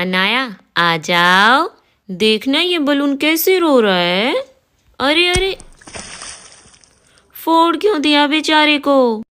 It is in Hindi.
अनाया आ जाओ देखना ये बलून कैसे रो रहा है अरे अरे फोड़ क्यों दिया बेचारे को